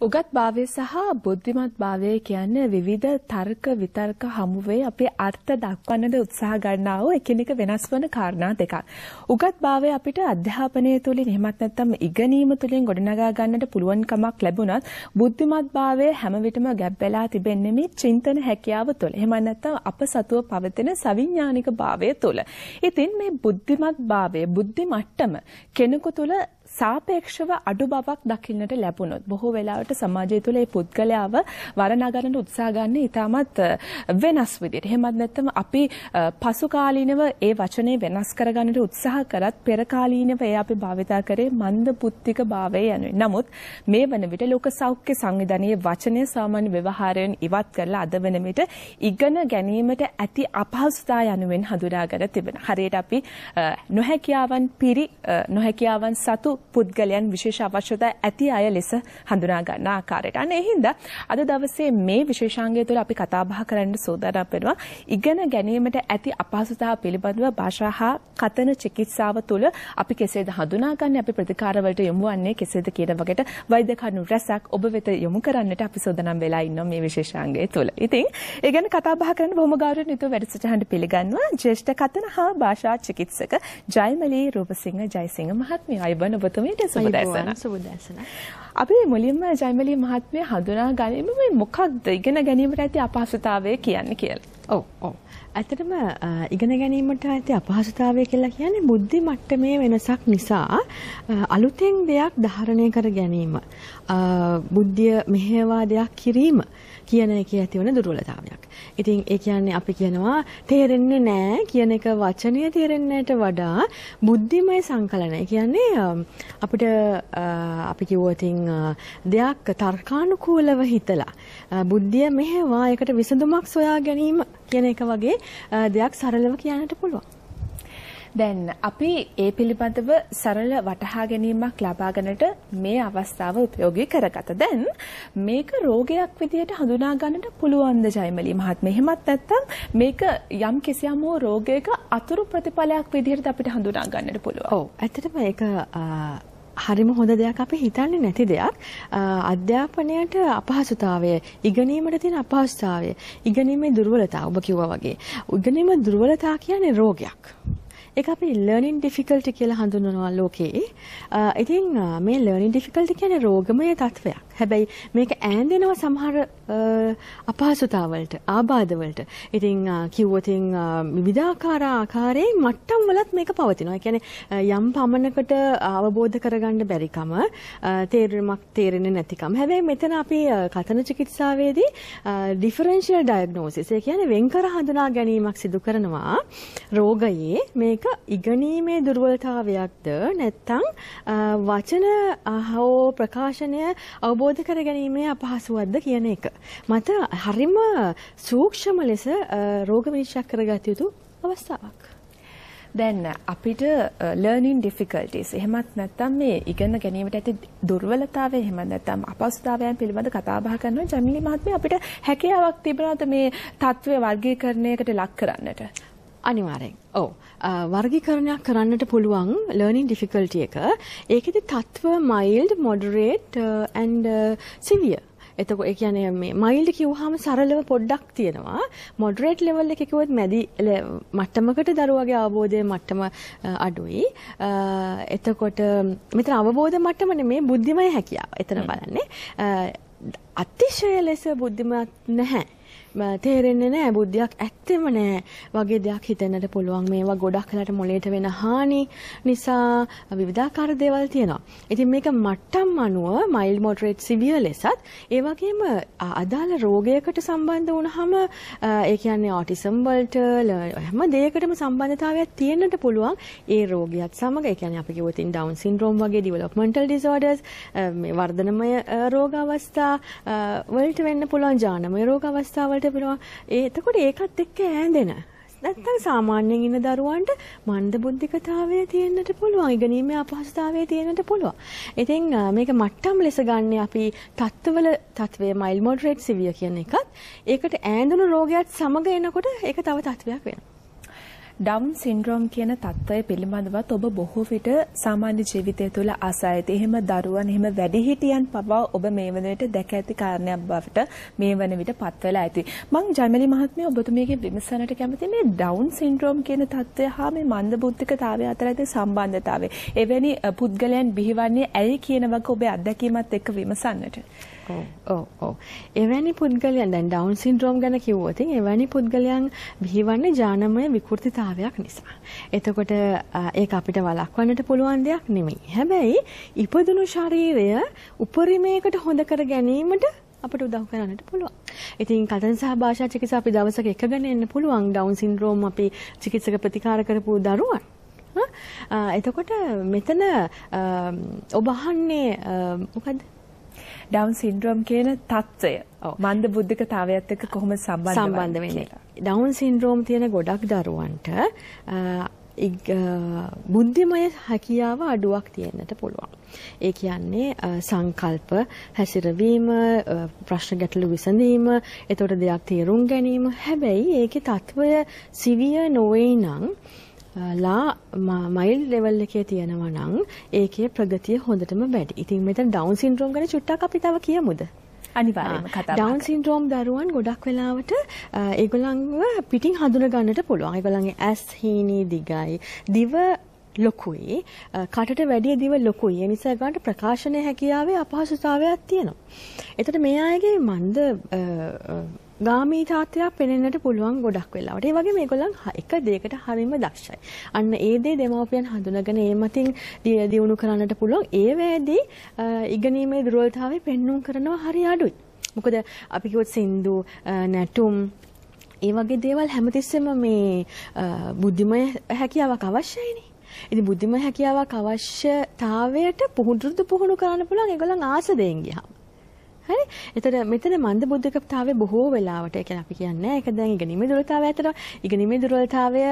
උගත් භාවය සහ බුද්ධිමත් භාවය කියන විවිධ තර්ක විතර්ක හමුවේ අපේ අර්ථ දක්වන්නද උත්සාහ ගන්නා වූ එකිනෙක වෙනස් වන කාරණා දෙකක්. උගත් භාවය අපිට අධ්‍යාපනය තුළින් එහෙමත් නැත්නම් ඉගෙනීම තුළින් ගොඩනගා ගන්නට පුළුවන්කමක් ලැබුණත් බුද්ධිමත් භාවය හැම විටම ගැබ් වෙලා තිබෙන්නේ මේ චින්තන හැකියාව තුළ. එහෙම නැත්නම් අප සතුව පවතින සවිඥානික භාවය තුළ. ඉතින් මේ බුද්ධිමත් භාවය බුද්ධි මට්ටම කෙනෙකු තුළ සාපේක්ෂව අඩු බවක් දකින්නට ලැබුණොත් බොහෝ වෙලාවට සමාජය තුළ ඒ පුද්ගලයාව වරණගන්නට උත්සාහ ගන්න ඉතාමත් වෙනස් විදිහට. එහෙමත් නැත්නම් අපි පසුකාලීනව ඒ වචනේ වෙනස් කරගන්නට උත්සාහ කරත් පෙරකාලීනව ඒ අපි භාවිතා කරේ මන්ද පුත්තික භාවය යනුවෙන්. නමුත් මේ වන විට ලෝක සෞඛ්‍ය සංවිධානයේ වචනය සාමාන්‍ය ව්‍යවහාරයෙන් ඉවත් කරලා අද වන විට ඉගෙන ගැනීමට ඇති අපහසුතා යනුවෙන් හඳුනාගෙන තිබෙන. හරියට අපි නොහැකියාවන් පිරි නොහැකියාවන් සතු පුද්ගලයන් විශේෂ අවශ්‍යතා ඇති අය ලෙස හඳුනා ගන්න ආකාරයට. අනේ හින්දා අද දවසේ මේ විශේෂාංගය තුළ අපි කතා බහ කරන්න සූදානම් වෙනවා. ඉගෙන ගැනීමට ඇති අපහසුතාව පිළිබඳව භාෂා හා කතන චිකිත්සාව තුළ අපි කෙසේද හඳුනාගන්නේ අපි ප්‍රතිකාර වලට යොමු වන්නේ කෙසේද කියන වගේට වෛද්‍ය කරුණු රැසක් ඔබ වෙත යොමු කරන්නට අපි සූදානම් වෙලා ඉන්නවා මේ විශේෂාංගය තුළ. ඉතින් ඒ ගැන කතා බහ කරන්න බොහොම ගෞරවයෙන් යුතුව වැඩසටහනට පිළිගන්නවා ජ්‍යෙෂ්ඨ කතන හා භාෂා චිකිත්සක ජයමලී රූපසිංහ ජයසිංහ මහත්මිය. අයබන ඔබතුමා සුමේට සුබදැසන. සුබදැසන. අපි මුලින්ම ජයමලී මහත්මිය හඳුනා ගැනීම මේ මොකක්ද ඉගෙන ගැනීමට ඇති අපහසුතාවය කියන්නේ කියලා. ඔව් ඔව්. ඇත්තටම ඉගෙන ගැනීමට ඇති අපහසුතාවය කියලා කියන්නේ බුද්ධි මට්ටමේ වෙනසක් නිසා අලුතෙන් දෙයක් ධාරණය කර ගැනීම. බුද්ධිය මෙහෙවා දෙයක් කිරීම කියන එකේ ඇතිවන දුර්වලතාවයක්. ඉතින් ඒ කියන්නේ අපි කියනවා තේරෙන්නේ නැහැ කියන එක වචනය තේරෙන්නට වඩා බුද්ධිමය සංකලන. ඒ කියන්නේ අපිට අපි කිව්වොත් දෙයක් තර්කානුකූලව හිතලා බුද්ධිය මෙහෙවා ඒකට විසඳුමක් සොයා ගැනීම කියන එක වගේ දෙයක් සරලව කියන්නට පුළුවන්. දැන් අපි ඒ පිළිබඳව සරල වටහා ගැනීමක් ලබා ගන්නට මේ අවස්ථාව ප්‍රයෝගී කරගත. දැන් මේක රෝගයක් විදියට හඳුනා ගන්නට පුළුවන් ද ජයමලී මහත්මිය. එහෙමත් නැත්නම් මේක යම් කිසියම් හෝ රෝගයක අතුරු ප්‍රතිඵලයක් විදියට අපිට හඳුනා ගන්නට පුළුවන්. ඔව්. ඇත්තටම ඒක හරිම හොඳ දෙයක් අපි හිතන්නේ නැති දෙයක් අධ්‍යාපනයට අපහසුතාවය ඉගෙනීමට තියෙන අපහසුතාවය ඉගෙනීමේ දුර්වලතාව ඔබ කිව්වා වගේ ඉගෙනීම දුර්වලතාව කියන්නේ රෝගයක් ඒක අපි ලර්නින් ඩිෆිකල්ටි කියලා හඳුන්වනවා ලෝකයේ. ඉතින් මේ ලර්නින් ඩිෆිකල්ටි කියන්නේ රෝගමය තත්වයක්. හැබැයි මේක ඈඳෙනවා සමහර අපහසුතාවලට, ආබාධවලට. ඉතින් කිව්වොතින් විවිධාකාර ආකාරයේ මට්ටම් වලත් මේක පවතිනවා. ඒ කියන්නේ යම් පමණකට අවබෝධ කරගන්න බැරිකම, තේරුමක් තේරෙන්නේ නැතිකම. හැබැයි මෙතන අපි කතන චිකිත්සාවේදී ඩිෆරෙන්ෂියල් ඩයග්නොසිස්, ඒ කියන්නේ වෙන්කර හඳුනා ගැනීමක් සිදු කරනවා. රෝගයේ මේක ඉගෙනීමේ දුර්වලතාවයක්ද නැත්නම් වචන හෝ ප්‍රකාශනය අවබෝධ අවබෝධ කරගැනීමේ අපහසුවක්ද කියන එක. මත හරිම සූක්ෂම ලෙස රෝග විනිශ්චය කරගත යුතු අවස්ථාවක්. දැන් අපිට ලර්නින් ඩිෆිකල්ටස් එහෙමත් නැත්තම් මේ ඉගෙන ගැනීමට ඇති දුර්වලතාවය එහෙම නැත්තම් අපහසුතාවයන් පිළිබඳ කතා බහ කරනවා ජමිලි මහත්මිය අපිට හැකියාවක් තිබුණාද මේ தત્ත්වය වර්ගීකරණයකට ලක් කරන්නට අනිවාරෙන් ඕ වර්ගිකරණයක් කරන්නට පුළුවන් ලර්නිින් ඩිෆිකල්ට එක ඒකෙද තත්ව මයිල්ඩ් මොඩරේට් ඇන්ඩ සිවිය එතකො එක යන මේ මයිල්ඩ කිව්හම සරලව පොඩ්ඩක් තියෙනවා මොඩරේට් ලෙවල් එකකිවත් මැදි මට්ටමකට දරුවගේ අවබෝධය මට්ටම අඩුයි එතකොට මෙත අවබෝධ මට්ටමන මේ බුද්ධිමය හැකියාව එතන බලන්නේ අතිශය ලෙස බුද්ධිමත් නැහැ තේරෙන්නේ නෑ බුද්ධියක් ඇත්තෙම නෑ වගේ දෙයක් හිතෙන්නට පුළුවන් මේවා ගොඩක් කලට මොලේට වෙන හානි නිසා විවිධාකාර දේවල් තියෙනවා. ඉතින් මේක මට්ටම් අනුව මයිල් මොඩරේට් සිවියර් ලෙසත් ඒ වගේම අදාළ රෝගයකට සම්බන්ධ වුණාම ඒ කියන්නේ ඔටිසම් වලට හැම දෙයකටම සම්බන්ධතාවයක් තියෙන්නට පුළුවන්. ඒ රෝගියත් සමග ඒ කියන්නේ අපි කිව්වොත් ඩවුන් සින්ඩ්‍රෝම් වගේ ඩිවෙලොප්මන්ටල් ඩිසෝඩර්ස් මේ වර්ධනමය රෝග අවස්ථා වලට වෙන්න පුළුවන් ජානමය රෝග අවස්ථා දරුවන්ට පුළුවන් ඒ එතකොට ඒකත් එක්ක ඈඳෙන නැත්තම් සාමාන්‍යයෙන් ඉන්න දරුවන්ට මන්ද බුද්ධිකතාවය තියෙන්නට පුළුවන් ඉගෙනීමේ අපහසුතාවය තියෙන්නට පුළුවන්. ඉතින් මේක මට්ටම් ලෙස ගන්න අපි තත්ත්වවල තත්ත්වය මයිල් මොඩරේට් සිවිය කියන එකත් ඒකට ඈඳුණු රෝගයත් සමග එනකොට ඒක තව තත්ත්වයක් වෙනවා. ඩවුන් සින්ඩ්‍රෝම් කියන තත්ත්වය පිළිබඳවත් ඔබ බොහෝ විට සාමාන්‍ය ජීවිතය තුළ අසා ඇති. එහෙම දරුවන්, එහෙම වැඩිහිටියන් පවා ඔබ මේ වන විට දැක ඇති කාරණයක් බවට මේ වන විට පත් වෙලා ඇති. මං ජයමලි මහත්මිය ඔබතුමියගේ විමසනට කැමති මේ ඩවුන් සින්ඩ්‍රෝම් කියන තත්ත්වය හා මේ මන්දබුද්ධිකතාවය අතර ඇති සම්බන්ධතාවය. එවැනි පුද්ගලයන් බිහිවන්නේ ඇයි කියන වගේ ඔබේ අත්දැකීමත් එක්ක විමසන්නට. ඔව් ඔව් එවැනි පුද්ගලයන් දැන් ඩවුන් සින්ඩ්‍රෝම් ගැන කිව්වොත් එවැනි පුද්ගලයන් බිහිවන්නේ ජානමය විකෘතිතාවයක් නිසා. එතකොට ඒක අපිට වළක්වන්නට පුළුවන් දෙයක් නෙමෙයි. හැබැයි ඉපදුණු ශරීරය උපරිමයකට හොඳ කර ගැනීමට අපට උදව් කරන්නට පුළුවන්. ඉතින් කතන සහ භාෂා චිකිත්සා අපි දවසක එකගෙන එන්න පුළුවන් ඩවුන් සින්ඩ්‍රෝම් අපි චිකිත්සක ප්‍රතිකාර කරපු දරුවන්. එතකොට මෙතන ඔබ අහන්නේ මොකද්ද? ඩවුන් සින්ඩ්‍රෝම් කියන තත්ත්වය මන්ද බුද්ධිකතාවයත් එක්ක කොහොම සම්බන්ධ වෙන්නේ ඩවුන් සින්ඩ්‍රෝම් තියෙන ගොඩක් දරුවන්ට බුද්ධිමය හැකියාව අඩුවක් තියෙන්නට පුළුවන්. ඒ කියන්නේ සංකල්ප හැසිරවීම ප්‍රශ්න ගැටලු විසඳීම එතකොට දෙයක් තේරුම් ගැනීම හැබැයි ඒකේ తত্ত্বය සිවිය නොවේ නම් ලා මයිල් ලෙවල් එකේ තියෙනවා නම් ඒකේ ප්‍රගතිය හොඳටම වැඩි. ඉතින් මෙතන ඩවුන් සින්ඩ්‍රෝම් ගැන චුට්ටක් අපි තව කියමුද? අනිවාර්යයෙන්ම කතා ඩවුන් සින්ඩ්‍රෝම් දරුවන් ගොඩක් වෙලාවට ඒගොල්ලන්ව පිටින් හඳුන ගන්නට පුළුවන්. ඒගොල්ලන්ගේ ඇස් හීනී දිගයි. දිව ලොකුයි කටට වැඩිය දිව ලොකුයි ඒ නිසා ගන්නට ප්‍රකාශන හැකියාවේ අපහසුතාවයක් තියෙනවා. එතකොට මේ අයගේ මන්ද ගාමී තාත්තලා පෙනෙන්නට පුළුවන් ගොඩක් වෙලාවට. ඒ වගේම මේගොල්ලන් එක දෙයකට හරිම දක්ෂයි. අන්න ඒ දේ දෙමව්පියන් හඳුනගෙන ඒ මතින් දියුණු කරන්නට පුළුවන්. ඒ වේදී ඉගෙනීමේ දුර්වලතාවය පෙන්눔 කරනවා හරි අඩුයි. මොකද අපි කිව්වොත් සින්දු නැටුම් ඒ වගේ දේවල් හැමතිස්සෙම මේ බුද්ධිමය හැකියාවක් අවශ්‍යයිනේ. ඉතින් බුද්ධිමය හැකියාවක් අවශ්‍යතාවයට පුහුණු පුහුණු කරන්න පුළුවන් ඒගොල්ලන් ආස දෙයෙන් ගියාම. හරි එතකොට මෙතන මන්ද බුද්ධකතාවේ බොහෝ වෙලාවට ඒ කියන්නේ අපි කියන්නේ ඒක දැන් ඉගෙනීමේ දුර්වලතාවය ඇතට ඉගෙනීමේ දුර්වලතාවය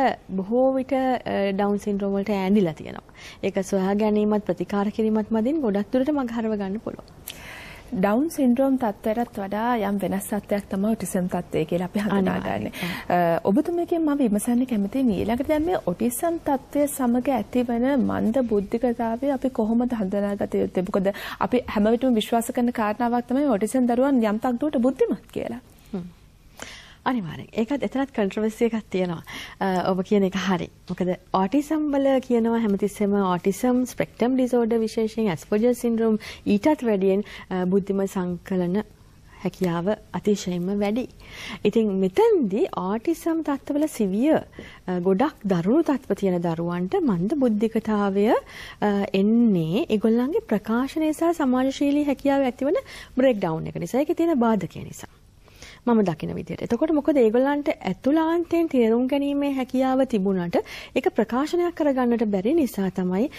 බොහෝ විට ඩවුන් සින්ඩ්‍රෝම් වලට ඈඳිලා තියෙනවා. ඒක සොයා ගැනීමත් ප්‍රතිකාර කිරීමත් මදින් ගොඩක් දුරට මගහරව ගන්න පුළුවන්. ඩවුන් සින්ඩ්‍රෝම් තත්ත්වයටත් වඩා යම් වෙනස් තත්ත්වයක් තමයි ඔටිසම් තත්ත්වය කියලා අපි හඳුනාගන්නේ. ඔබතුමීගෙන් මම විමසන්න කැමතියි ඊළඟට දැන් මේ ඔටිසම් තත්ත්වය සමග ඇතිවන මන්ද බුද්ධිකතාවය අපි කොහොමද හඳුනාගත යුත්තේ? මොකද අපි හැම විටම විශ්වාස කරන කාරණාවක් තමයි ඔටිසම් දරුවන් යම් තක් දුරට බුද්ධිමත් කියලා. හ්ම්. අනිවාර්යෙන්. ඒකත් එතරම් කන්ට්‍රොවර්සි එකක් තියෙනවා. ඔබ කියන එක හරි. මොකද ඔටිසම් වල කියනවා හැමතිස්සෙම ඔටිසම් ස්පෙක්ට්‍රම් ඩිසෝඩර් විශේෂයෙන් ඇස්පර්ජර් සින්ඩ්‍රෝම් ඊටත් වැඩියෙන් බුද්ධිමය සංකලන හැකියාව අතිශයින්ම වැඩි. ඉතින් මෙතන්දී ආටිසම් තත්ත්වවල සිවිය ගොඩක් දරුණු තත්ත්ව තියෙන දරුවන්ට මන්ද බුද්ධිකතාවය එන්නේ ඒගොල්ලන්ගේ ප්‍රකාශනය සහ සමාජශීලී හැකියාව ඇතිවන බ්‍රේක් ඩවුන් එක නිසා ඒකේ තියෙන බාධකය නිසා. මම දකින විදිහට. එතකොට මොකද ඒගොල්ලන්ට ඇතුළාන්තයෙන් තේරුම් ගැනීමේ හැකියාව තිබුණාට ඒක ප්‍රකාශනයක් කරගන්නට බැරි නිසා තමයි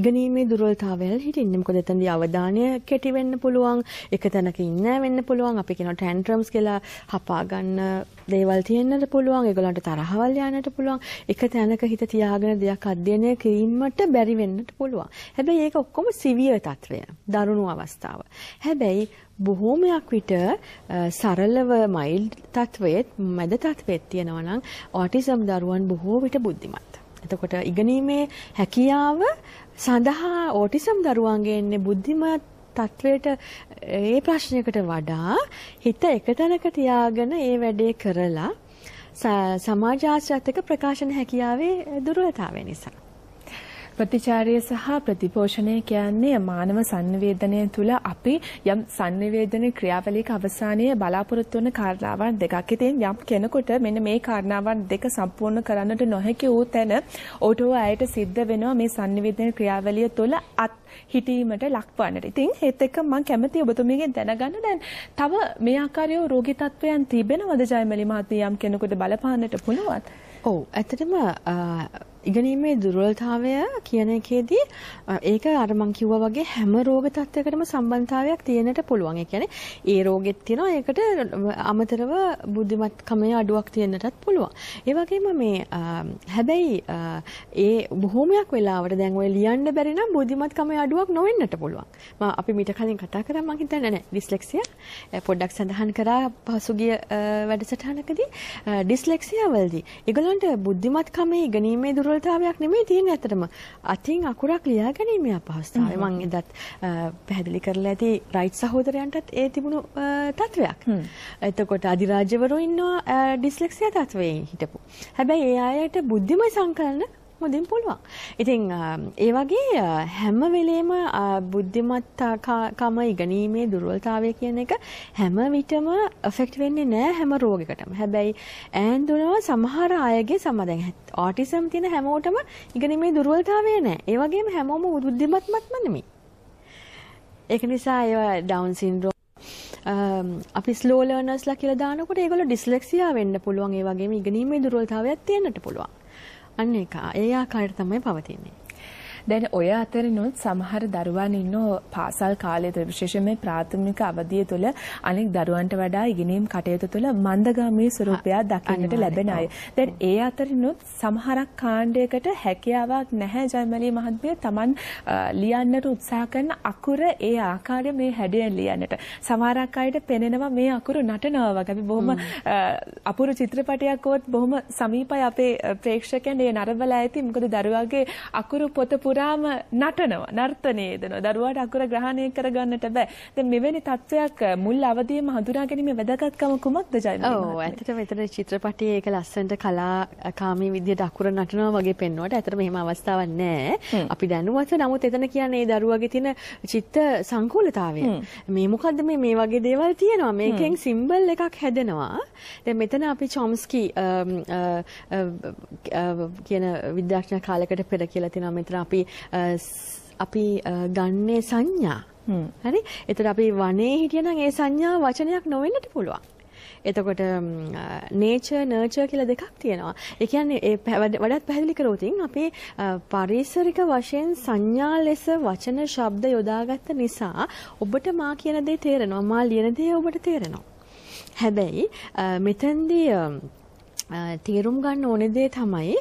ඉගෙනීමේ දුර්වලතාවයල් හිටින්නේ. මොකද එතනදී අවධානය කෙටි වෙන්න පුළුවන්, එක තැනක ඉන්න වෙන්න පුළුවන්. අපි කියන ටැන්ට්‍රම්ස් කියලා හපා ගන්න දේවල් තියෙන්නට පුළුවන් ඒගොල්ලන්ට තරහවල් යන්නට පුළුවන් එක තැනක හිත තියාගෙන දෙයක් අධ්‍යයනය කිරීමට බැරි වෙන්නට පුළුවන් හැබැයි ඒක ඔක්කොම සිවිය తත්වය දරුණු අවස්ථාව හැබැයි බොහෝමයක් විට සරලව මයිල් తත්වයේත් මැද తත්වයේත් තියෙනවා නම් ඔටිසම් දරුවන් බොහෝ විට බුද්ධිමත් එතකොට ඉගෙනීමේ හැකියාව සඳහා ඕටිසම් දරුවන්ගේ එන්නේ බුද්ධිමත් තත්වයට ඒ ප්‍රශ්නයකට වඩා හිත එකතැනක තියාගෙන ඒ වැඩේ කරලා සමාජ ආශ්‍රිතක ප්‍රකාශන හැකියාවේ දුර්වලතාවය නිසා ප්‍රතිචාරය සහ ප්‍රතිපෝෂණය කියන්නේ මානව sannivedanaya තුල අපි යම් sannivedana ක්‍රියාවලියක අවසානයේ බලාපොරොත්තු වන කාරණාවන් දෙකක්. ඉතින් යම් කෙනෙකුට මෙන්න මේ කාරණාවන් දෙක සම්පූර්ණ කරන්නට නොහැකි වූ තැන ඔටෝ අයට සිද්ධ වෙනවා මේ sannivedana ක්‍රියාවලිය තුල අත් හිටීමට ලක්වන්නට. ඉතින් ඒත් එක්ක මම කැමතියි ඔබතුමීගෙන් දැනගන්න දැන් තව මේ ආකාරයේ රෝගී තත්වයන් තිබෙනවද ජයමලි මහත්මිය යම් කෙනෙකුට බලපාන්නට පුළුවන්? ඔව් ඇත්තටම ඉගෙනීමේ දුර්වලතාවය කියන එකේදී ඒක අර මං කිව්වා වගේ හැම රෝග තත්යකටම සම්බන්ධතාවයක් තියෙන්නට පුළුවන්. ඒ කියන්නේ ඒ රෝගෙත් තියෙනවා ඒකට අමතරව බුද්ධිමත්කමේ අඩුවක් තියෙන්නටත් පුළුවන්. ඒ වගේම මේ හැබැයි ඒ බොහොමයක් වෙලාවට දැන් ඔය ලියන්න බැරි නම් බුද්ධිමත්කමේ අඩුවක් නොවෙන්නට පුළුවන්. මම අපි මීට කලින් කතා කරා මං හිතන්නේ නැහැ ඩිස්ලෙක්සියා පොඩ්ඩක් සඳහන් කරා පසුගිය වැඩසටහනකදී ඩිස්ලෙක්සියා වලදී ඒගොල්ලන්ට බුද්ධිමත්කමේ ඉගෙනීමේ දුර්වල දුර්වලතාවයක් නෙමෙයි තියෙන්නේ ඇත්තටම. අතින් අකුරක් ලියා ගැනීමේ අපහසුතාවය. මම එදත් පැහැදිලි කරලා ඇති රයිට් සහෝදරයන්ටත් ඒ තිබුණු තත්වයක්. එතකොට අධිරාජ්‍යවරු ඉන්නවා ඩිස්ලෙක්සියා තත්වයේ හිටපු. හැබැයි ඒ අයට බුද්ධිමය සංකලන හොඳින් පුළුවන්. ඉතින් ඒ වගේ හැම වෙලේම බුද්ධිමත්තාකම ඉගෙනීමේ දුර්වලතාවය කියන එක හැම විටම එෆෙක්ට් වෙන්නේ නෑ හැම රෝගයකටම. හැබැයි ඈන්දුනව සමහර අයගේ සමදැන් ඕටිසම් තියෙන හැමෝටම ඉගෙනීමේ දුර්වලතාවය නෑ. ඒ වගේම හැමෝම බුද්ධිමත්මත්ම නෙමෙයි. ඒක නිසා ඒවා ඩවුන් සින්ඩ්‍රෝම් අපි ස්ලෝ ලර්නර්ස්ලා කියලා දානකොට ඒගොල්ලෝ ඩිස්ලෙක්සියා වෙන්න පුළුවන් ඒ වගේම ඉගෙනීමේ දුර්වලතාවයක් තියෙන්නට පුළුවන්. අන්න ඒක ඒ ආකාරයට තමයි පවතින්නේ දැන් ඔය අතරිනුත් සමහර දරුවන් ඉන්නෝ පාසල් කාලය තුළ විශේෂයෙන්ම ප්‍රාථමික අවධිය තුළ අනෙක් දරුවන්ට වඩා ඉගෙනීම් කටයුතු තුළ මන්දගාමී ස්වරූපයක් දකින්නට ලැබෙන අය. දැන් ඒ අතරිනුත් සමහරක් කාණ්ඩයකට හැකියාවක් නැහැ ජයමලී මහත්මිය Taman ලියන්නට උත්සාහ කරන අකුර ඒ ආකාරය මේ හැඩයෙන් ලියන්නට. සමහරක් අයට පෙනෙනවා මේ අකුරු නටනවා වගේ. අපි බොහොම අපූර්ව චිත්‍රපටයක් වොත් බොහොම සමීපයි අපේ ප්‍රේක්ෂකයන් ඒ නරඹලා ඇති. මොකද දරුවාගේ අකුරු පොත පුරාම නටනවා නර්තනයේ යෙදෙනවා දරුවාට අකුර ග්‍රහණය කරගන්නට බෑ දැන් මෙවැනි තත්වයක් මුල් අවදියේම හඳුනා ගැනීමේ වැදගත්කම කුමක්ද ජයමී ඔව් ඇත්තටම එතන චිත්‍රපටියේ ඒක ලස්සනට කලාකාමී විදියට අකුර නටනවා වගේ පෙන්වුවට ඇත්තටම එහෙම අවස්ථාවක් නෑ අපි දැනුවත් නමුත් එතන කියන්නේ ඒ දරුවාගේ තියෙන චිත්ත සංකූලතාවය මේ මොකද්ද මේ මේ වගේ දේවල් තියෙනවා මේකෙන් සිම්බල් එකක් හැදෙනවා දැන් මෙතන අපි චොම්ස්කි කියන විද්‍යාඥ කාලයකට පෙර කියලා තියෙනවා මෙතන අපි අපි ගන්නේ සංඥා. හරි? එතකොට අපි වනේ හිටියනම් ඒ සංඥා වචනයක් නොවෙන්නට පුළුවන්. එතකොට නේචර් නර්චර් කියලා දෙකක් තියෙනවා. ඒ කියන්නේ ඒ වඩාත් පැහැදිලි කරෝතින් අපි පරිසරික වශයෙන් සංඥා ලෙස වචන ශබ්ද යොදාගත්ත නිසා ඔබට මා කියන දේ තේරෙනවා. මා ලියන දේ ඔබට තේරෙනවා. හැබැයි මෙතෙන්දී තේරුම් ගන්න ඕන දේ තමයි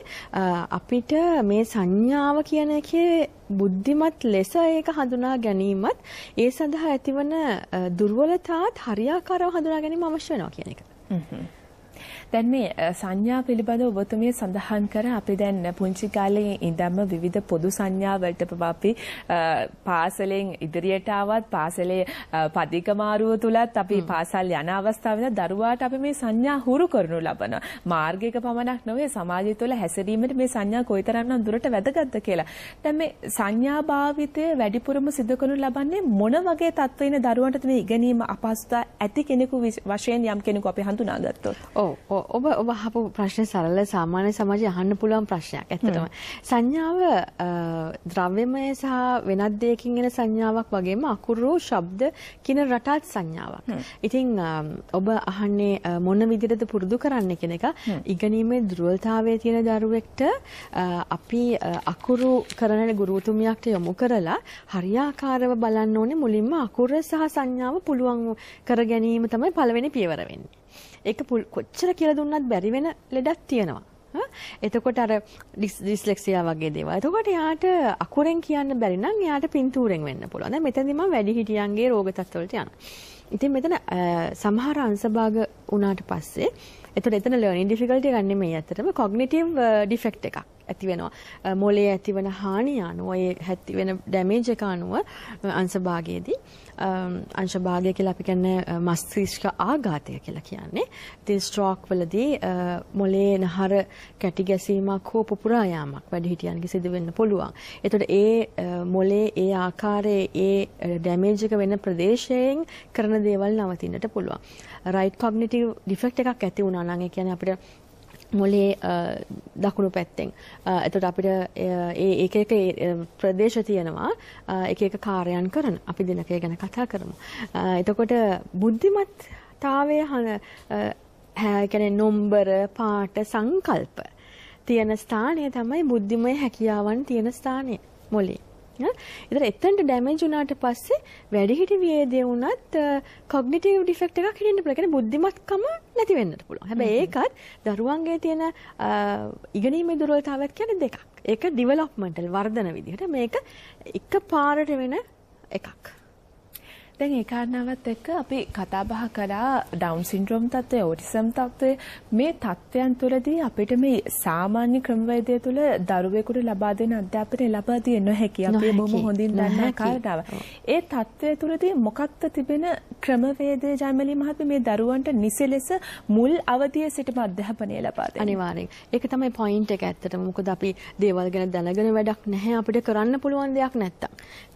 අපිට මේ සංඥාව කියන එකේ බුද්ධිමත් ලෙස ඒක හඳුනා ගැනීමත් ඒ සඳහා ඇතිවන දුර්වලතාත් හරියාකාරව හඳුනා ගැනීම අවශ්‍ය වෙනවා කියන එක. හ්ම් හ්ම්. දැන් මේ සංඥා පිළිබඳව ඔබතුමිය සඳහන් කර අපි දැන් පුංචි කාලේ ඉඳන්ම විවිධ පොදු සංඥා වලට අපි පාසලෙන් ඉදිරියට ආවත් පාසලේ පදික මාරුව තුලත් අපි පාසල් යන අවස්ථාවේ දරුවාට අපි මේ සංඥා හුරු කරනු ලබන මාර්ගයක පමණක් නොවේ සමාජය තුළ හැසිරීමට මේ සංඥා කොයිතරම්නම් දුරට වැදගත්ද කියලා. දැන් මේ සංඥා භාවිතය වැඩිපුරම සිදු කරනු ලබන්නේ මොන වගේ තත්ත්වයින දරුවන්ට මේ ඉගෙනීම අපහසුතා ඇති කෙනෙකු වශයෙන් යම් කෙනෙකු අපි හඳුනාගත්තොත්. ඔව් ඔව් ඔබ ඔබ අහපු ප්‍රශ්නේ සරල සාමාන්‍ය සමාජයේ අහන්න පුළුවන් ප්‍රශ්නයක් ඇත්තටම. සංඥාව ද්‍රව්‍යමය සහ වෙනත් දෙයකින් එන සංඥාවක් වගේම අකුරු ශබ්ද කියන රටාත් සංඥාවක්. ඉතින් ඔබ අහන්නේ මොන විදිහටද පුරුදු කරන්නේ කියන එක ඉගෙනීමේ දුර්වලතාවයේ තියෙන දරුවෙක්ට අපි අකුරු කරන ගුරුතුමියක්ට යොමු කරලා හරියාකාරව බලන්න ඕනේ මුලින්ම අකුර සහ සංඥාව පුළුවන් කර ගැනීම තමයි පළවෙනි පියවර වෙන්නේ. ඒක කොච්චර කියලා දුන්නත් බැරි වෙන ලෙඩක් තියෙනවා. එතකොට අර ඩිස්ලෙක්සියා වගේ දේවල්. එතකොට යාට අකුරෙන් කියන්න බැරි නම් යාට පින්තූරෙන් වෙන්න පුළුවන්. දැන් මෙතනදී මම වැඩිහිටියන්ගේ රෝග තත්ත්වවලට යනවා. ඉතින් මෙතන සමහර අංශභාග වුණාට පස්සේ එතකොට එතන ලර්නින් ඩිෆිකල්ටි ගන්න මේ ඇත්තටම කොග්නිටිව් ඩිෆෙක්ට් එකක්. ඇති වෙනවා. මොලේ ඇතිවන හානිය අනුව ඒ ඇති වෙන ඩැමේජ් එක අනුව අංශභාගයේදී අංශභාගය කියලා අපි කියන්නේ මස්තිෂ්ක ආඝාතය කියලා කියන්නේ. ඉතින් ස්ට්‍රෝක් වලදී මොලේ නහර කැටි ගැසීමක් හෝ පුපුරා යාමක් වැඩිහිටියන්ගේ සිදු වෙන්න පුළුවන්. එතකොට ඒ මොලේ ඒ ආකාරයේ ඒ ඩැමේජ් එක වෙන ප්‍රදේශයෙන් කරන දේවල් නවතින්නට පුළුවන්. රයිට් කොග්නිටිව් ඩිෆෙක්ට් එකක් ඇති වුණා නම් ඒ කියන්නේ අපිට මොලේ දකුණු පැත්තෙන්. එතට අපිට ඒක එක ප්‍රදේශ තියෙනවා එක එක කාරයන් කරන අපි දිනකය ගැන කතා කරමු. එතකොට බුද්ධිමත්තාවේ හැකැන නොම්බර පාට සංකල්ප තියෙන ස්ථානය තමයි බුද්ධිමය හැකියාවන් තියෙන ස්ථානය මොලේ. ඒතර එතනට ඩැමේජ් වුණාට පස්සේ වැඩිහිටි වියේදී වුණත් කොග්නිටිව් ඩිෆෙක්ට් එකක් හිටින්න පුළුවන්. කියන්නේ බුද්ධිමත්කම නැති වෙන්නත් පුළුවන්. හැබැයි ඒකත් දරුවන්ගේ තියෙන ඉගෙනීමේ දුර්වලතාවයක් කියන්නේ දෙකක්. ඒක ඩිවෙලොප්මන්ටල් වර්ධන විදිහට මේක එක පාරට වෙන එකක්. දැන් ඒ කාරණාවත් එක්ක අපි කතා බහ කරා ඩවුන් සින්ඩ්‍රෝම් තත්ත්වය, ඔටිසම් තත්ත්වය මේ තත්ත්වයන් තුළදී අපිට මේ සාමාන්‍ය ක්‍රමවේදය තුළ දරුවෙකුට ලබා දෙන අධ්‍යාපනය ලබා දිය නොහැකි. අපි බොහොම හොඳින් දන්නා කාරණාව. ඒ තත්ත්වය තුළදී මොකක්ද තිබෙන ක්‍රමවේදය ජයමලී මහත්මිය මේ දරුවන්ට නිසි ලෙස මුල් අවධියේ සිටම අධ්‍යාපනය ලබා දෙන්නේ? අනිවාර්යෙන්. ඒක තමයි පොයින්ට් එක ඇත්තටම. මොකද අපි දේවල් ගැන දැනගෙන වැඩක් නැහැ. අපිට කරන්න පුළුවන් දෙයක් නැත්තම්.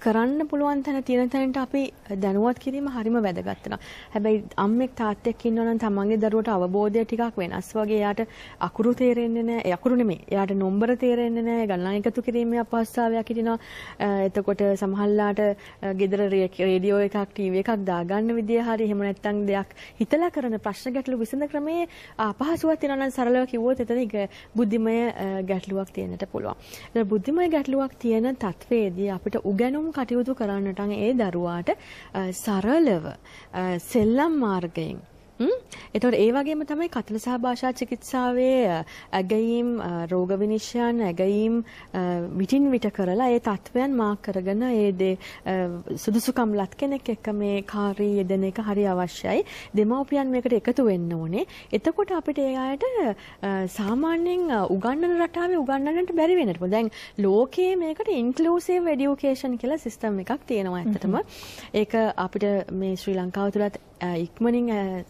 කරන්න පුළුවන් තැන තියෙන තැනට අපි දැනුවත් කිරීම හරිම වැදගත් වෙනවා. හැබැයි අම්මෙක් තාත්තෙක් ඉන්නවනම් තමන්ගේ දරුවට අවබෝධය ටිකක් වෙනස් වගේ. එයාට අකුරු තේරෙන්නේ නැහැ. අකුරු නෙමෙයි. එයාට නම්බර තේරෙන්නේ නැහැ. ගණන් එකතු කිරීමේ අපහසුතාවයක් හිටිනවා. එතකොට සමහරලාට ගෙදර රේඩියෝ එකක් ටීවී එකක් දාගන්න විදිය හරි එහෙම නැත්නම් දෙයක් හිතලා කරන ප්‍රශ්න ගැටලු විසඳ ක්‍රමයේ අපහසුවක් තියෙනවා නම් සරලව කිව්වොත් එතන බුද්ධිමය ගැටලුවක් තියෙන්නට පුළුවන්. ඒ බුද්ධිමය ගැටලුවක් තියෙන තත්වයේදී අපිට උගැනුම් කටයුතු කරන්නට ඒ දරුවාට සරලව සෙල්ලම් මාර්ගයෙන් එතකොට ඒ වගේම තමයි කතල සහ භාෂා චිකිත්සාවේ ඇගයීම් රෝග විනිශ්චයන් ඇගයීම් විටින් විට කරලා ඒ තත්වයන් මාක් කරගෙන ඒ දේ සුදුසුකම් ලත් කෙනෙක් එක්ක මේ කාර්යය යෙදෙන එක හරි අවශ්‍යයි. දෙමව්පියන් මේකට එකතු වෙන්න ඕනේ. එතකොට අපිට ඒ අයට සාමාන්‍යයෙන් උගන්වන රටාවේ උගන්වන්නට බැරි වෙනට. දැන් ලෝකයේ මේකට ඉන්ක්ලූසිව් এඩියුකේෂන් කියලා සිස්ටම් එකක් තියෙනවා ඇත්තටම. ඒක අපිට මේ ශ්‍රී ලංකාව තුලත් ඉක්මනින්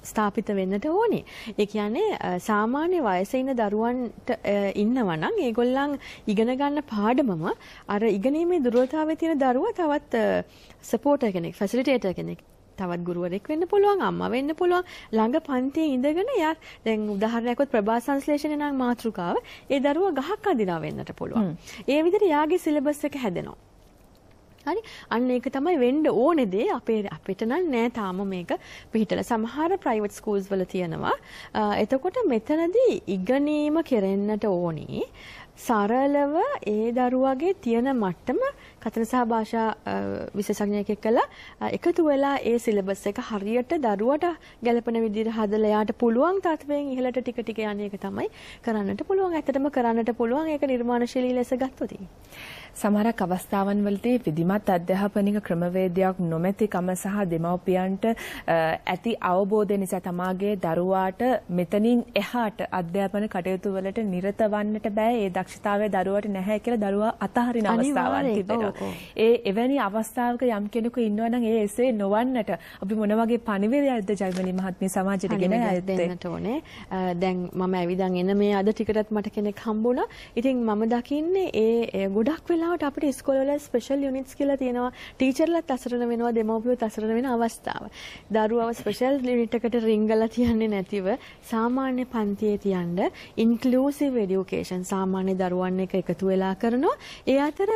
ස්ථාපිත වෙන්නට ඕනේ. ඒ කියන්නේ සාමාන්‍ය වයසේ ඉන්න දරුවන්ට ඉන්නවා නම් ඒගොල්ලන් ඉගෙන ගන්න පාඩමම අර ඉගෙනීමේ දුර්වලතාවය තියෙන දරුවා තවත් සපෝටර් කෙනෙක්, ෆැසිලිටේටර් කෙනෙක් තවත් ගුරුවරෙක් වෙන්න පුළුවන් අම්මා වෙන්න පුළුවන් ළඟ පන්තියේ ඉඳගෙන එයා දැන් උදාහරණයක්වත් ප්‍රභා සංශ්ලේෂණය නම් මාතෘකාව ඒ දරුවා ගහක් අදිනවා වෙන්නට පුළුවන්. ඒ විදිහට එයාගේ සිලබස් එක හැදෙනවා. හරි අන්න ඒක තමයි වෙන්න ඕනේ දේ අපේ අපිට නම් නෑ තාම මේක පිළිතල සමහර ප්‍රයිවට් ස්කූල්ස් වල තියෙනවා එතකොට මෙතනදී ඉගෙනීම කෙරෙන්නට ඕනේ සරලව ඒ දරුවගේ තියෙන මට්ටම කතන සහ භාෂා විශේෂඥයෙක් එක්කලා එකතු වෙලා ඒ සිලබස් එක හරියට දරුවට ගැලපෙන විදිහට හදලා යාට පුළුවන් තත්වයෙන් ඉහළට ටික ටික යන්නේක තමයි කරන්නට පුළුවන්. ඇත්තටම කරන්නට පුළුවන් ඒක නිර්මාණශීලී ලෙස ගත්තොත්. සමහරක් අවස්ථාවන් වලදී විධිමත් අධ්‍යාපනික ක්‍රමවේදයක් නොමැතිකම සහ දෙමව්පියන්ට ඇති අවබෝධය නිසා තමාගේ දරුවාට මෙතනින් එහාට අධ්‍යාපන කටයුතු වලට නිරත වන්නට බෑ ඒ දක්ෂතාවය දරුවාට නැහැ කියලා දරුවා අතහරින අවස්ථාවන් තිබෙනවා. ඒ එවැනි අවස්ථාවක යම් කෙනෙකු ඉන්නවා නම් ඒ එසේ නොවන්නට අපි මොන වගේ පණිවිඩයක්ද ජයමණී මහත්මිය සමාජයට ගෙන දෙන්නට ඕනේ. දැන් මම ඇවිදන් එන මේ අද ටිකටත් මට කෙනෙක් හම්බුණා. ඉතින් මම දකින්නේ ඒ ගොඩක් වෙලා වෙලාවට අපිට ඉස්කෝලවල ස්පෙෂල් යුනිට්ස් කියලා තියෙනවා ටීචර්ලත් අසරණ වෙනවා දෙමව්පියොත් අසරණ වෙන අවස්ථාව. දරුවව ස්පෙෂල් යුනිට් එකට රිංගලා තියන්නේ නැතිව සාමාන්‍ය පන්තියේ තියන්න ඉන්ක්ලූසිව් এඩියුකේෂන් සාමාන්‍ය දරුවන් එක එකතු වෙලා කරනවා. ඒ අතර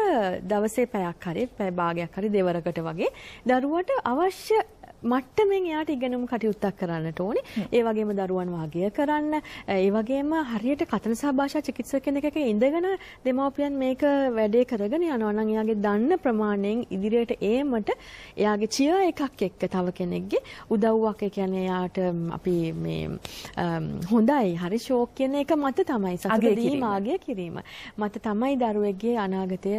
දවසේ පැයක් හරි පැය භාගයක් හරි දෙවරකට වගේ දරුවට අවශ්‍ය මට්ටමෙන් එයාට ඉගෙනුම් කටයුත්තක් කරන්නට ඕනේ. ඒ වගේම දරුවන් වාගය කරන්න, ඒ වගේම හරියට කතන සහ භාෂා චිකිත්සක කෙනෙක් එක්ක ඉඳගෙන දෙමාපියන් මේක වැඩේ කරගෙන යනවා නම් එයාගේ දන්න ප්‍රමාණයෙන් ඉදිරියට ඒමට එයාගේ චිය එකක් එක්ක තව කෙනෙක්ගේ උදව්වක් ඒ කියන්නේ එයාට අපි මේ හොඳයි හරි ෂෝක් කියන එක මත තමයි සතුට දීම ආගය කිරීම. මත තමයි දරුවෙක්ගේ අනාගතය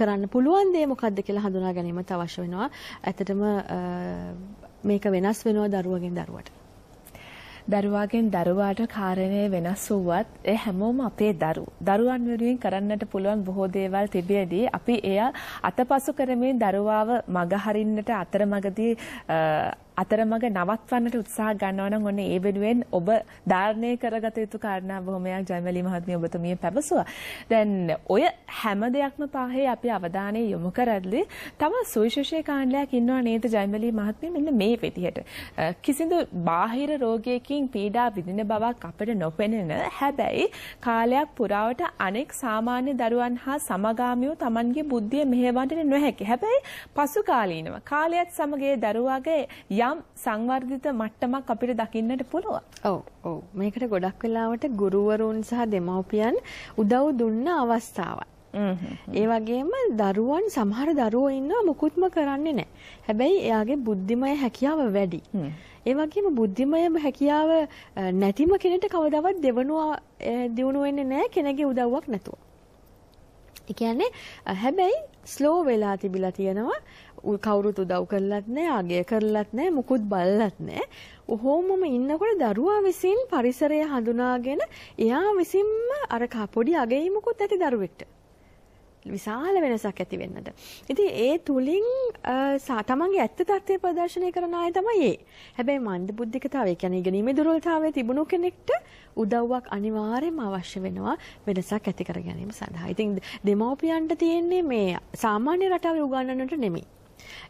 කරන්න පුළුවන් දේ මොකද්ද කියලා හඳුනා ගැනීමත් අවශ්‍ය වෙනවා. ඇත්තටම මේක වෙනස් වෙනවා දරුවගෙන් දරුවට. දරුවාගෙන් දරුවාට කාරණය වෙනස් වුවත් ඒ හැමෝම අපේ දරු. දරුවන් වෙනුවෙන් කරන්නට පුළුවන් බොහෝ දේවල් තිබියදී අපි එය අතපසු කරමින් දරුවාව මගහරින්නට අතරමඟදී අතරමඟ නවත්වන්නට උත්සාහ ගන්නවා නම් ඔන්න ඒ වෙනුවෙන් ඔබ ධාරණය කරගත යුතු කාරණා බොහොමයක් ජයමැලි මහත්මිය ඔබතුමිය පැවසුවා. දැන් ඔය හැම දෙයක්ම පාහේ අපි අවධානය යොමු කරද්දී තම සුවිශේෂී කාණ්ඩයක් ඉන්නවා නේද ජයමැලි මහත්මිය මෙන්න මේ විදිහට. කිසිදු බාහිර රෝගයකින් පීඩා විඳින බවක් අපිට නොපෙනෙන හැබැයි කාලයක් පුරාවට අනෙක් සාමාන්‍ය දරුවන් හා සමගාමීව Tamanගේ බුද්ධිය මෙහෙවන්නට නොහැකි. හැබැයි පසු කාලීනව කාලයත් සමග දරුවාගේ ඉතාම සංවර්ධිත මට්ටමක් අපිට දකින්නට පුළුවන්. ඔව් ඔව් මේකට ගොඩක් වෙලාවට ගුරුවරුන් සහ දෙමව්පියන් උදව් දුන්න අවස්ථාවක්. ඒ වගේම දරුවන් සමහර දරුවෝ ඉන්නවා මුකුත්ම කරන්නේ නැහැ. හැබැයි එයාගේ බුද්ධිමය හැකියාව වැඩි. ඒ වගේම බුද්ධිමය හැකියාව නැතිම කෙනෙක්ට කවදාවත් දෙවනුව දිනු වෙන්නේ නැහැ කෙනෙකුගේ උදව්වක් නැතුව. ඒ කියන්නේ හැබැයි ස්ලෝ වෙලා තිබිලා තියෙනවා කවුරුත් උදව් කරලත් නැහැ, අගය කරලත් නැහැ, මුකුත් බලලත් නැහැ. ඔහොමම ඉන්නකොට දරුවා විසින් පරිසරය හඳුනාගෙන එයා විසින්ම අර පොඩි අගෙයිමකුත් ඇති දරුවෙක්ට විශාල වෙනසක් ඇති වෙන්නට. ඉතින් ඒ තුලින් තමන්ගේ ඇත්ත தත්ත්වය ප්‍රදර්ශනය කරන අය තමයි ඒ. හැබැයි මන්දබුද්ධිකතාවය කියන්නේ ඉගෙනීමේ දුර්වලතාවය තිබුණු කෙනෙක්ට උදව්වක් අනිවාර්යයෙන්ම අවශ්‍ය වෙනවා වෙනසක් ඇති කර ගැනීම සඳහා. ඉතින් දෙමව්පියන්ට තියෙන්නේ මේ සාමාන්‍ය රටාවේ උගන්වන්නට නෙමෙයි.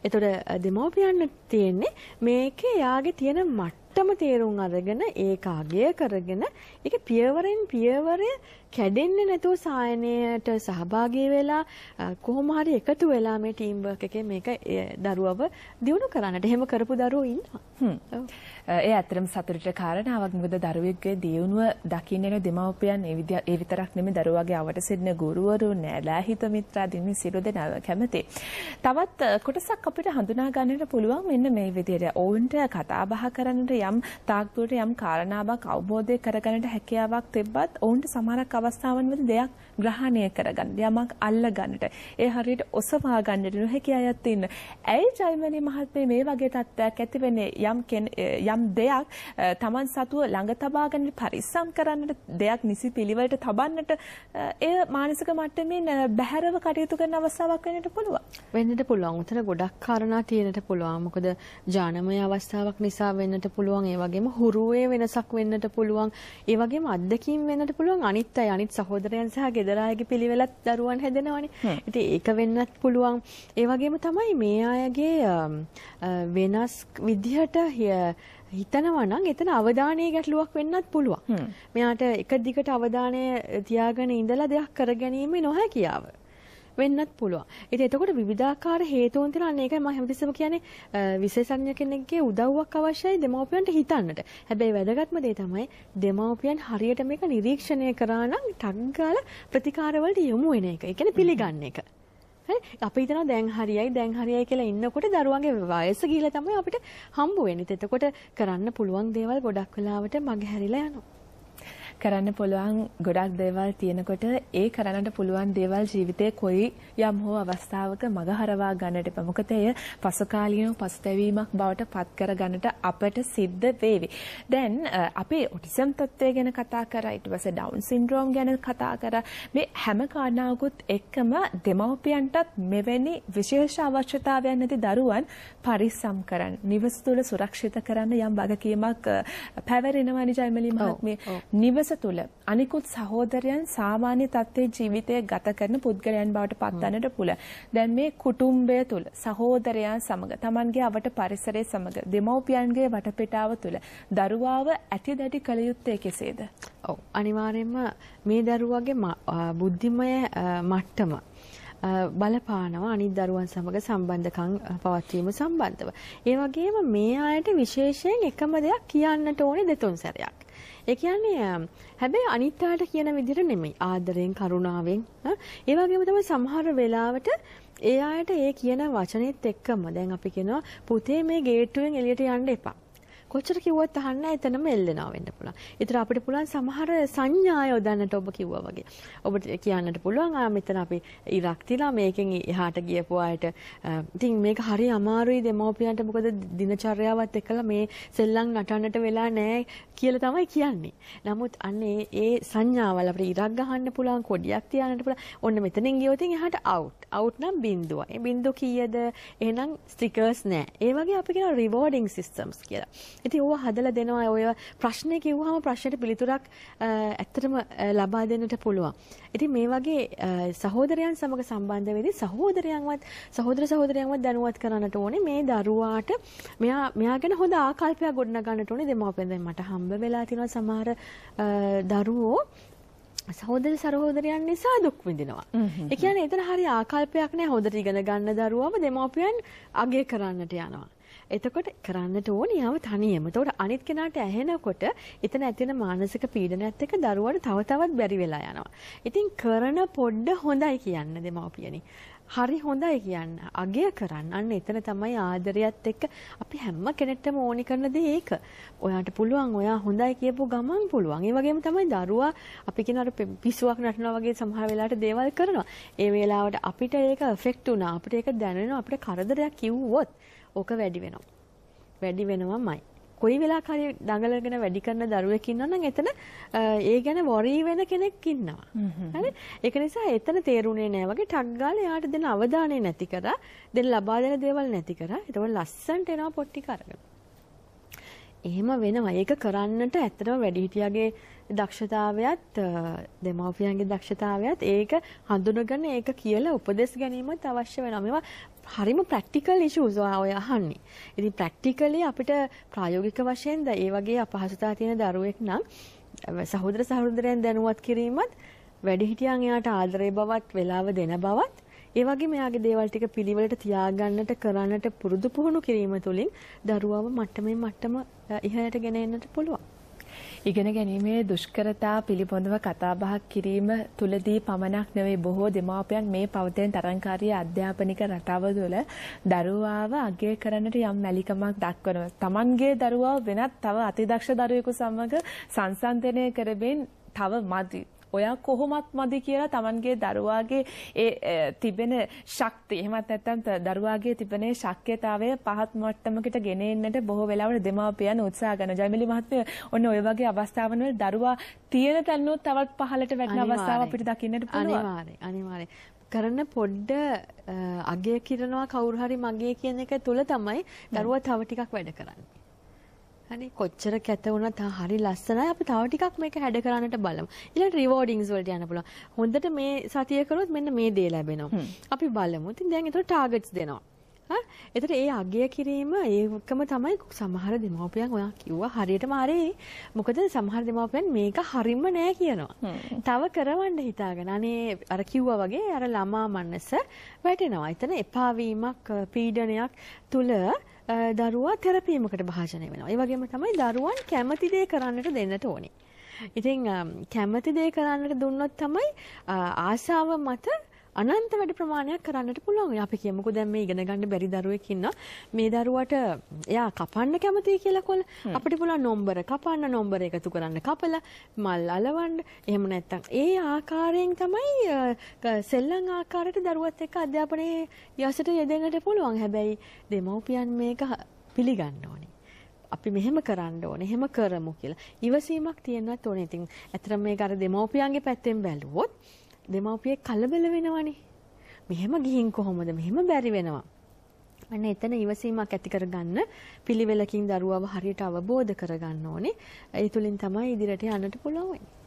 එතොට දෙමෝපියන්න තියෙන්නේ මේක එයාගේ තියෙන මට්ටම තේරුම් අරගෙන ඒකාගේ කරගෙන එක පියවරෙන් පියවරය කැඩෙන්නේ නැතුව සායනයට සහභාගී වෙලා කොහොම හරි එකතු වෙලා මේ ටීම් වර්ක් එකේ මේක දරුවව දියුණු කරන්නට එහෙම කරපු දරුවෝ ඉන්නවා. ඒ ඇත්තටම සතුටට කාරණාවක් මොකද දරුවෙක්ගේ දියුණුව දකින්න දෙමව්පියන් ඒ විදිහ ඒ විතරක් නෙමෙයි දරුවාගේ අවට සිටින ගුරුවරු නෑලෑහිත මිත්‍රාදීන් මේ සියලු දෙනාම කැමති. තවත් කොටසක් අපිට හඳුනා ගන්නට පුළුවන් මෙන්න මේ විදිහට ඔවුන්ට කතා බහ කරන්නට යම් තාක්ෂණයට යම් කාරණාවක් අවබෝධය කරගන්නට හැකියාවක් තිබ්බත් ඔවුන්ට සමහරක් අවස්ථාවන්වල දෙයක් ග්‍රහණය කරගන්න යමක් අල්ල ගන්නට ඒ හරියට ඔසවා ගන්නට නොහැකි අයත් ඉන්න. ඇයි ජයමනී මහත්මිය මේ වගේ තත්ත්වයක් ඇති වෙන්නේ යම් යම් දෙයක් Taman සතුව ළඟ තබාගෙන පරිස්සම් කරන්නට දෙයක් නිසි පිළිවෙලට තබන්නට එය මානසික මට්ටමින් බැහැරව කටයුතු කරන අවස්ථාවක් වෙන්නට පුළුවන්. වෙන්නට පුළුවන්. උතන ගොඩක් කාරණා තියෙනට පුළුවන්. මොකද ජානමය අවස්ථාවක් නිසා වෙන්නට පුළුවන්. ඒ වගේම හුරුවේ වෙනසක් වෙන්නට පුළුවන්. ඒ වගේම අත්දැකීම් වෙන්නට පුළුවන්. අනිත් අය අනිත් සහෝදරයන් සහ ගෙදරායගේ පිළිවෙලත් දරුවන් හැදෙනවනේ. ඉතින් ඒක වෙන්නත් පුළුවන්. ඒ වගේම තමයි මේ අයගේ වෙනස් විදිහට හිතනවා නම් එතන අවධානයේ ගැටලුවක් වෙන්නත් පුළුවන්. මෙයාට එක දිගට අවධානය තියාගෙන ඉඳලා දෙයක් කර ගැනීම නොහැකියාව. වෙන්නත් පුළුවන්. ඉතින් එතකොට විවිධාකාර හේතුන් තියෙනවා. අන්න ඒකයි මම හැමතිස්සෙම කියන්නේ විශේෂඥ කෙනෙක්ගේ උදව්වක් අවශ්‍යයි දෙමව්පියන්ට හිතන්නට. හැබැයි වැදගත්ම දේ තමයි දෙමව්පියන් හරියට මේක නිරීක්ෂණය කරා නම් ටක් ගාලා ප්‍රතිකාරවලට යොමු වෙන එක. ඒ කියන්නේ පිළිගන්න එක. අපි හිතනවා දැන් හරියයි දැන් හරියයි කියලා ඉන්නකොට දරුවන්ගේ වයස ගිහිලා තමයි අපිට හම්බ වෙන්නේ. එතකොට කරන්න පුළුවන් දේවල් ගොඩක් වෙලාවට මගහැරිලා යනවා. කරන්න පුළුවන් ගොඩක් දේවල් තියෙනකොට ඒ කරන්නට පුළුවන් දේවල් ජීවිතේ කොයි යම් හෝ අවස්ථාවක මගහරවා ගන්නට ප්‍රමුඛතය පසුකාලීනව පසුතැවීමක් බවට පත් කර ගන්නට අපට සිද්ධ වේවි. දැන් අපේ ඔටිසම් තත්ත්වය ගැන කතා කරා ඊට පස්සේ ඩවුන් සින්ඩ්‍රෝම් ගැන කතා කරා මේ හැම කාරණාවකුත් එක්කම දෙමව්පියන්ටත් මෙවැනි විශේෂ අවශ්‍යතාවයන් ඇති දරුවන් පරිස්සම් කරන්න, නිවස තුළ සුරක්ෂිත කරන්න යම් වගකීමක් පැවැරෙනවා නිජයිමලි මහත්මිය. නිවස පිරිස තුළ අනිකුත් සහෝදරයන් සාමාන්‍ය තත්ත්වයේ ජීවිතය ගත කරන පුද්ගලයන් බවට පත්වන්නට පුළ. දැන් මේ කුටුම්බය තුළ සහෝදරයන් සමග තමන්ගේ අවට පරිසරය සමග දෙමව්පියන්ගේ වටපිටාව තුළ දරුවාව ඇති දැඩි කළ යුත්තේ කෙසේද? ඔව් අනිවාර්යයෙන්ම මේ දරුවාගේ බුද්ධිමය මට්ටම බලපානවා අනිත් දරුවන් සමග සම්බන්ධකම් පවත්වීම සම්බන්ධව. ඒ වගේම මේ අයට විශේෂයෙන් එකම දෙයක් කියන්නට ඕනේ දෙතුන් සැරයක්. ඒ කියන්නේ හැබැයි අනිත්‍යයට කියන විදිහට නෙමෙයි. ආදරයෙන්, කරුණාවෙන් ඒ වගේම තමයි සමහර වෙලාවට ඒ අයට ඒ කියන වචනේත් එක්කම දැන් අපි කියනවා පුතේ මේ ගේට්ටුවෙන් එළියට යන්න එපා. කොච්චර කිව්වත් අහන්න එතනම එල්ලෙනවා වෙන්න පුළුවන්. ඒතර අපිට පුළුවන් සමහර සංඥා යොදන්නට ඔබ කිව්වා වගේ. ඔබට කියන්නට පුළුවන් ආ මෙතන අපි ඉරක් තියලා මේකෙන් එහාට ගියපු අයට ඉතින් මේක හරි අමාරුයි දෙමව්පියන්ට මොකද දිනචර්යාවත් එක්කලා මේ සෙල්ලම් නටන්නට වෙලා නැහැ කියලා තමයි කියන්නේ. නමුත් අන්නේ ඒ සංඥාවල් අපිට ඉරක් ගහන්න පුළුවන් කොඩියක් තියන්නට පුළුවන්. ඔන්න මෙතනින් ගියොත් එහාට අවුට්. අවුට් නම් බින්දුව. ඒ බින්දුව කීයද? එහෙනම් ස්ටිකර්ස් නෑ. ඒ වගේ අපි කියන රිවෝඩින් සිස්ටම්ස් කියලා. ඉතින් ඕවා හදලා දෙනවා ඔය ප්‍රශ්න කිව්වහම ප්‍රශ්නෙට පිළිතුරක් ඇත්තටම ලබා දෙන්නට පුළුවන්. ඉතින් මේ වගේ සහෝදරයන් සමග සම්බන්ධ වෙදී සහෝදරයන්වත් සහෝදර සහෝදරයන්වත් දැනුවත් කරන්නට ඕනේ මේ දරුවාට මෙයා මෙයා ගැන හොඳ ආකල්පයක් ගොඩනගන්නට ඕනේ දෙමව්පියන් දැන් මට හම්බ වෙලා තියෙනවා සමහර දරුවෝ සහෝදර සහෝදරයන් නිසා දුක් විඳිනවා. ඒ කියන්නේ එතන හරි ආකල්පයක් නැහැ හොඳට ඉගෙන ගන්න දරුවම දෙමව්පියන් අගය කරන්නට යනවා. එතකොට කරන්නට ඕනේ යාම තනියම. එතකොට අනිත් කෙනාට ඇහෙනකොට එතන ඇතිවන මානසික පීඩනයත් එක්ක දරුවාට තව තවත් බැරි වෙලා යනවා. ඉතින් කරන පොඩ්ඩ හොඳයි කියන්න දෙමව්පියනි. හරි හොඳයි කියන්න අගය කරන්න අන්න එතන තමයි ආදරයත් එක්ක අපි හැම කෙනෙක්ටම ඕනි කරන දේ ඒක. ඔයාට පුළුවන් ඔයා හොඳයි කියපු ගමන් පුළුවන්. ඒ වගේම තමයි දරුවා අපි කියන අර පිස්සුවක් නටනවා වගේ සමහර වෙලාවට දේවල් කරනවා. ඒ වෙලාවට අපිට ඒක affect වුණා. අපිට ඒක දැනෙනවා. අපිට කරදරයක් කිව්වොත් ඕක වැඩි වෙනවා. වැඩි වෙනවමයි. කොයි වෙලාවක හරි දඟලගෙන වැඩි කරන දරුවෙක් ඉන්නවා නම් එතන ඒ ගැන වොරි වෙන කෙනෙක් ඉන්නවා. හරි? ඒක නිසා එතන තේරුනේ නෑ වගේ ටක් ගාලා එයාට දෙන අවධානය නැති කරා, දෙන ලබා දෙන දේවල් නැති කරා. ඒක ලස්සන්ට එනවා පොට්ටි කරගෙන. එහෙම වෙනවා. ඒක කරන්නට ඇත්තටම වැඩිහිටියාගේ දක්ෂතාවයත් දෙමව්පියන්ගේ දක්ෂතාවයත් ඒක හඳුනගෙන ඒක කියලා උපදෙස් ගැනීමත් අවශ්‍ය වෙනවා. මේවා හරිම ප්‍රැක්ටිකල් ඉෂුස් ඔය අහන්නේ. ඉතින් ප්‍රැක්ටිකලි අපිට ප්‍රායෝගික වශයෙන්ද ඒ වගේ අපහසුතා තියෙන දරුවෙක් නම් සහෝදර සහෝදරයන් දැනුවත් කිරීමත් වැඩිහිටියන් එයාට ආදරේ බවත් වෙලාව දෙන බවත් ඒ වගේ මෙයාගේ දේවල් ටික පිළිවෙලට තියාගන්නට කරන්නට පුරුදු පුහුණු කිරීම තුළින් දරුවාව මට්ටමේ මට්ටම ඉහළට ගෙන එන්නට පුළුවන්. ඉගෙන ගැනීමේ දුෂ්කරතා පිළිබඳව කතාබහක් කිරීම තුලදී පමණක් නෙවෙයි බොහෝ දෙමාපියන් මේ පවතෙන් තරංකාරී අධ්‍යාපනික රටාව තුළ දරුවාව අගය කරන්නට යම් මැලිකමක් දක්වනවා. Tamanගේ දරුවා වෙනත් තව අතිදක්ෂ දරුවෙකු සමග සංසන්දනය කරමින් තව මදි ඔයා කොහොමත් මදි කියලා Tamanගේ දරුවාගේ ඒ තිබෙන ශක්තිය එහෙමත් නැත්නම් දරුවාගේ තිබෙන ශක්්‍යතාවය පහත් මට්ටමකට ගෙන එන්නට බොහෝ වෙලාවට දෙමාපියන් උත්සාහ කරනවා. ජයමිලි මහත්මිය ඔන්න ඔය වගේ අවස්ථාවන් වල දරුවා තියෙන තැනොත් තවත් පහළට වැටෙන අවස්ථාව අපිට දකින්නට පුළුවන්. අනිවාර්යයි. අනිවාර්යයි. කරන පොඩ්ඩ අගය කිරනවා කවුරු හරි මගේ කියන එක තුල තමයි දරුවා තව ටිකක් වැඩ කරන්නේ. හරි කොච්චර කැත වුණත් හරි ලස්සනයි අපි තව ටිකක් මේක හැඩ කරන්නට බලමු ඊළඟ රිවෝඩින්ග්ස් වලට යන්න පුළුවන් හොඳට මේ සතිය කළොත් මෙන්න මේ දේ ලැබෙනවා අපි බලමු ඉතින් දැන් ඒතර ටාගට්ස් දෙනවා හා ඒතර ඒ අගය කිරීම ඒකම තමයි සමහර දෙමාපියන් ඔයා කිව්වා හරියටම හරි මොකද සමහර දෙමාපියන් මේක හරිම නෑ කියනවා තව කරවන්න හිතාගෙන අනේ අර කිව්වා වගේ අර ළමා මනස වැටෙනවා එතන එපා වීමක් පීඩනයක් තුල දරුවා තැරපීමකට භාජනය වෙනවා. ඒ වගේම තමයි දරුවන් කැමති දේ කරන්නට දෙන්නට ඕනේ. ඉතින් කැමති දේ කරන්නට දුන්නොත් තමයි ආසාව මත අනන්ත වැඩ ප්‍රමාණයක් කරන්නට පුළුවන්. අපි කියමුකෝ දැන් මේ ඉගෙන ගන්න බැරි දරුවෙක් ඉන්නවා. මේ දරුවාට එයා කපන්න කැමතියි කියලා කොල් අපිට පුළුවන් නම්බර කපන්න නම්බර එකතු කරන්න කපලා මල් අලවන්න. එහෙම නැත්නම් ඒ ආකාරයෙන් තමයි සෙල්ලම් ආකාරයට දරුවත් එක්ක අධ්‍යාපනයේ යසට යෙදෙන්නට පුළුවන්. හැබැයි දෙමව්පියන් මේක පිළිගන්න ඕනේ. අපි මෙහෙම කරන්න ඕනේ එහෙම කරමු කියලා. ඉවසීමක් තියෙනවත් ඕනේ. ඉතින් ඇත්තට මේක අර දෙමෝපියන්ගේ පැත්තෙන් බැලුවොත් දෙමව්පියෙක් කලබල වෙනවනේ. මෙහෙම ගිහින් කොහොමද? මෙහෙම බැරි වෙනවා. අන්න එතන ඉවසීමක් ඇති කරගන්න පිළිවෙලකින් දරුවව හරියට අවබෝධ කරගන්න ඕනේ. ඒ තුලින් තමයි ඉදිරියට යන්නට පුළුවන් වෙන්නේ.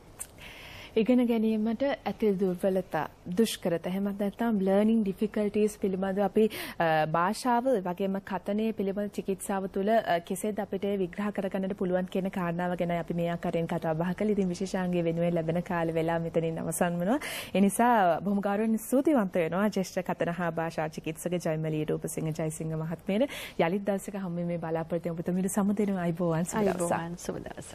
ඉගෙන ගැනීමට ඇති දුර්වලතා දුෂ්කරත එහෙමත් නැත්නම් learning difficulties පිළිබඳව අපි භාෂාව වගේම කතනය පිළිබඳ චිකිත්සාව තුළ කෙසේද අපිට විග්‍රහ කරගන්නට පුළුවන් කියන කාරණාව ගැන අපි මේ ආකාරයෙන් කතා බහ කළා. ඉතින් විශේෂාංගයේ වෙනුවෙන් ලැබෙන කාල වේලාව මෙතනින් අවසන් වෙනවා. ඒ නිසා බොහොම ගෞරවයෙන් ස්තුතිවන්ත වෙනවා ජ්‍යෙෂ්ඨ කතන හා භාෂා චිකිත්සක ජයමලී රූපසිංහ ජයසිංහ මහත්මියට. යලිත් දවසක හැම මේ බලාපොරොත්තු ඔබතුමීට සමුදෙනවා අයිබෝවන් සුබ දවසක්.